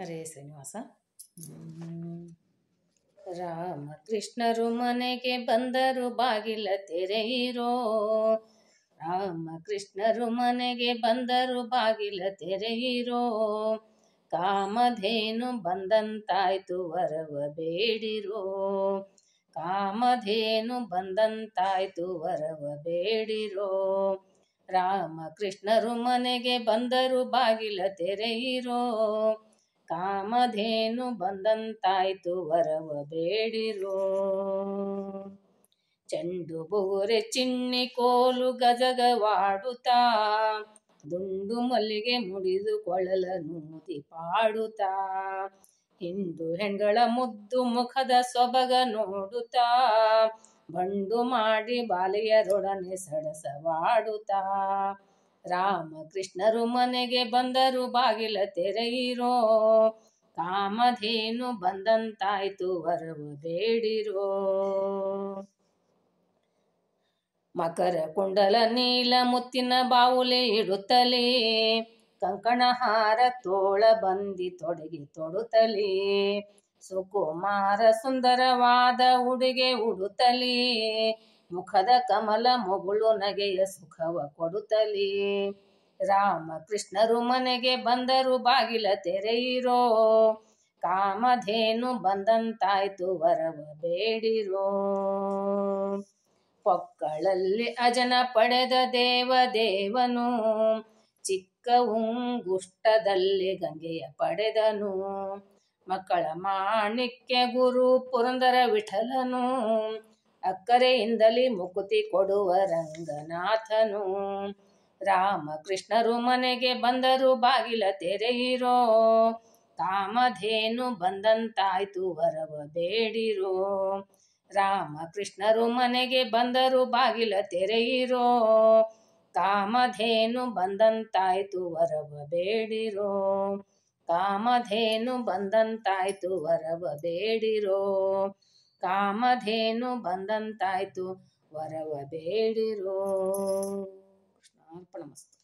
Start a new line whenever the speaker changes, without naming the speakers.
ಅರೆ ಶ್ರೀನಿವಾಸ ರಾಮಕೃಷ್ಣರು ಮನೆಗೆ ಬಂದರು ಬಾಗಿಲ ತೆರೆಯಿರೋ ರಾಮಕೃಷ್ಣರು ಮನೆಗೆ ಬಂದರು ಬಾಗಿಲ ತೆರೆಯಿರೋ ಕಾಮಧೇನು ಬಂದಂತಾಯ್ತು ವರವ ಬೇಡಿರೋ ಕಾಮಧೇನು ಬಂದಂತಾಯ್ತು ವರವ ಬೇಡಿರೋ ರಾಮಕೃಷ್ಣರು ಮನೆಗೆ ಬಂದರು ಬಾಗಿಲ ತೆರೆಯಿರೋ ಕಾಮಧೇನು ಬಂದಂತಾಯ್ತು ವರವ ಬೇಡಿರೋ ಚಂಡು ಬೋರೆ ಚಿನ್ನಿ ಕೋಲು ಗಜಗವಾಡುತ್ತಾ ದುಂಡು ಮಲ್ಲಿಗೆ ಮುಡಿದು ಕೊಳಲ ನೂತಿ ಪಾಡುತ್ತಾ ಹಿಂಡು ಹೆಂಗಳ ಮುದ್ದು ಮುಖದ ಸೊಬಗ ನೋಡುತ್ತಾ ಬಂಡು ಮಾಡಿ ಬಾಲಿಯರೊಡನೆ ಸಡಸವಾಡುತ್ತಾ ರಾಮಕೃಷ್ಣರು ಮನೆಗೆ ಬಂದರು ಬಾಗಿಲ ತೆರೆಯಿರೋ ಕಾಮಧೇನು ಬಂದಂತಾಯ್ತು ವರವು ಬೇಡಿರೋ ಮಕರ ಕುಂಡಲ ನೀಲ ಮುತ್ತಿನ ಬಾವುಲಿ ಇಡುತ್ತಲೇ ಕಂಕಣಹಾರ ತೋಳ ಬಂದಿ ತೊಡಗಿ ತೊಡುತ್ತಲೇ ಸುಕುಮಾರ ಸುಂದರವಾದ ಉಡುಗೆ ಉಡುತ್ತಲೇ ಮುಖದ ಕಮಲ ಮೊಗಳು ನಗೆಯ ಸುಖವ ಕೊಡುತ್ತಲಿ ರಾಮ ಕೃಷ್ಣರು ಮನೆಗೆ ಬಂದರು ಬಾಗಿಲ ತೆರೆಯಿರೋ ಕಾಮಧೇನು ಬಂದಂತಾಯ್ತು ವರವ ಬೇಡಿರೋ ಪೊಕ್ಕಳಲ್ಲಿ ಅಜನ ಪಡೆದ ದೇವ ದೇವನು ಚಿಕ್ಕ ಉಂಗುಷ್ಟದಲ್ಲಿ ಗಂಗೆಯ ಪಡೆದನು ಮಕ್ಕಳ ಮಾಣಿಕ್ಯ ಗುರು ಪುರಂದರ ವಿಠಲನು ಅಕ್ಕರೆಯಿಂದಲೇ ಮುಕುತಿ ಕೊಡುವ ರಂಗನಾಥನು ರಾಮಕೃಷ್ಣರು ಮನೆಗೆ ಬಂದರು ಬಾಗಿಲ ತೆರೆಯಿರೋ ಕಾಮಧೇನು ಬಂದಂತಾಯ್ತು ವರವ ಬೇಡಿರೋ ರಾಮಕೃಷ್ಣರು ಮನೆಗೆ ಬಂದರು ಬಾಗಿಲ ತೆರೆಯಿರೋ ಕಾಮಧೇನು ಬಂದಂತಾಯ್ತು ವರವ ಬೇಡಿರೋ ಕಾಮಧೇನು ಬಂದಂತಾಯ್ತು ವರವ ಬೇಡಿರೋ ಕಾಮಧೇನು ಬಂದಂತಾಯ್ತು ವರವ ಬೇಡಿರೋ ಕೃಷ್ಣಾರ್ಪಣ ಮಸ್ತು